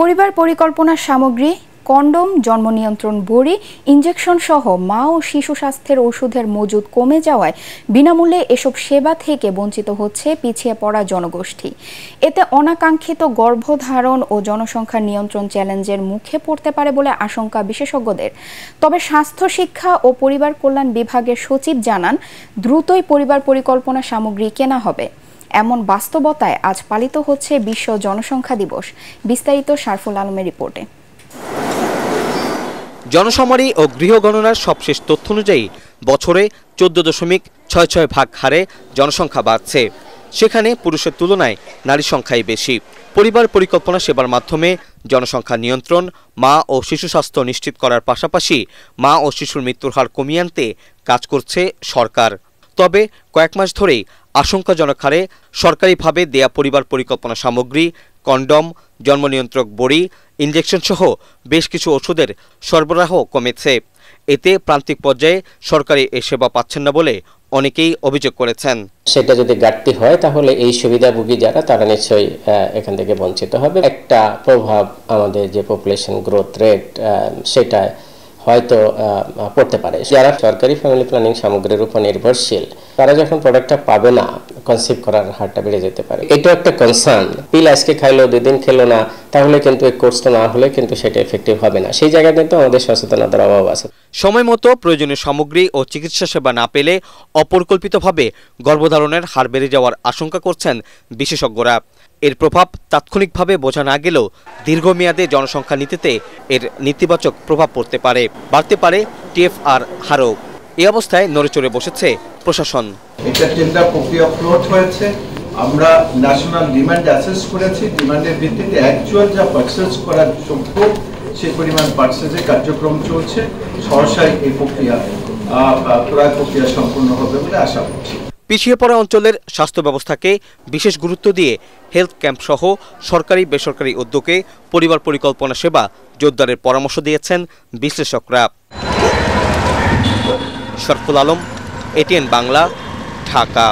পরিবার পরিকল্পনা সামগ্রী কন্ডম জন্ম নিয়ন্ত্রণ বড়ি ইঞ্জেকশন সহ মা ও শিশু স্বাস্থ্যের ওষুধের মজুদ কমে যাওয়ায় বিনামূল্যে এসব সেবা থেকে বঞ্চিত হচ্ছে পিছিয়ে পড়া জনগোষ্ঠী এতে অনাকাঙ্ক্ষিত গর্ভধারণ ও জনসংখ্যা নিয়ন্ত্রণ চ্যালেঞ্জের মুখে পড়তে পারে বলে আশঙ্কা বিশেষজ্ঞদের তবে স্বাস্থ্য শিক্ষা ও পরিবার কল্যাণ বিভাগের সচিব জানান দ্রুতই পরিবার পরিকল্পনা সামগ্রী কেনা হবে এমন বাস্তবতায় আজ পালিত হচ্ছে বিশ্ব জনসংখ্যা দিবস বিস্তারিত সারফুল আলমের রিপোর্টে জনসমারি ও গৃহগণনার সবশেষ তথ্য অনুযায়ী বছরে চোদ্দ দশমিক ছয় ছয় ভাগ হারে জনসংখ্যা বাড়ছে সেখানে পুরুষের তুলনায় নারী সংখ্যাই বেশি পরিবার পরিকল্পনা সেবার মাধ্যমে জনসংখ্যা নিয়ন্ত্রণ মা ও শিশু স্বাস্থ্য নিশ্চিত করার পাশাপাশি মা ও শিশুর মৃত্যুর হার কমিয়ে আনতে কাজ করছে সরকার তবে কয়েক মাস ধরেই আশঙ্কাজনক হারে সরকারিভাবে দেয়া পরিবার পরিকল্পনা সামগ্রী কন্ডম জন্ম নিয়ন্ত্রক বড়ি সহ বেশ কিছু ওষুধের সরবরাহ কমেছে এতে প্রান্তিক পর্যায়ে সরকারি এ সেবা পাচ্ছেন না বলে অনেকেই অভিযোগ করেছেন সেটা যদি ঘাটতি হয় তাহলে এই সুবিধাভোগী যারা তারা নিশ্চয়ই এখান থেকে বঞ্চিত হবে একটা প্রভাব আমাদের যে পপুলেশন গ্রোথ রেট সেটা হয়তো পড়তে পারে যারা সরকারি ফ্যামিলি প্ল্যানিং সামগ্রীর উপর নির্ভরশীল তারা যখন প্রোডাক্টটা পাবে না কনসিভ করার হারটা বেড়ে যেতে পারে এটা একটা কনসার্ন পিল আজকে খাইলো দুই দিন খেলো না তাহলে কিন্তু এই কোর্সটা না হলে কিন্তু সেটা এফেক্টিভ হবে না সেই জায়গায় কিন্তু আমাদের সচেতনতার অভাব আছে সময় মতো প্রয়োজনীয় সামগ্রী ও চিকিৎসা সেবা না পেলে অপরিকল্পিতভাবে গর্ভধারণের হার বেড়ে যাওয়ার আশঙ্কা করছেন বিশেষজ্ঞরা এর প্রভাব তাৎক্ষণিকভাবে বোঝা না গেলেও দীর্ঘমেয়াদে জনসংখ্যা নীতিতে এর নেতিবাচক প্রভাব পড়তে পারে বাড়তে পারে টিএফআর হারও এই অবস্থায় নড়েচড়ে বসেছে প্রশাসন এটা টেন্ডার প্রক্রিয়া ক্লোজ হয়েছে আমরা ন্যাশনাল ডিমান্ড অ্যাসেস করেছি ডিমান্ডের ভিত্তিতে অ্যাকচুয়াল যা পার্সেস করার যোগ্য সে পরিমাণ পার্সেসের কার্যক্রম চলছে সহসাই এই প্রক্রিয়া ক্রয় প্রক্রিয়া সম্পূর্ণ হবে বলে আশা করছি পিছিয়ে পড়া অঞ্চলের স্বাস্থ্য ব্যবস্থাকে বিশেষ গুরুত্ব দিয়ে হেলথ ক্যাম্প সহ সরকারি বেসরকারি উদ্যোগে পরিবার পরিকল্পনা সেবা জোরদারের পরামর্শ দিয়েছেন বিশ্লেষকরা শরফুল আলম এটিএন বাংলা ঢাকা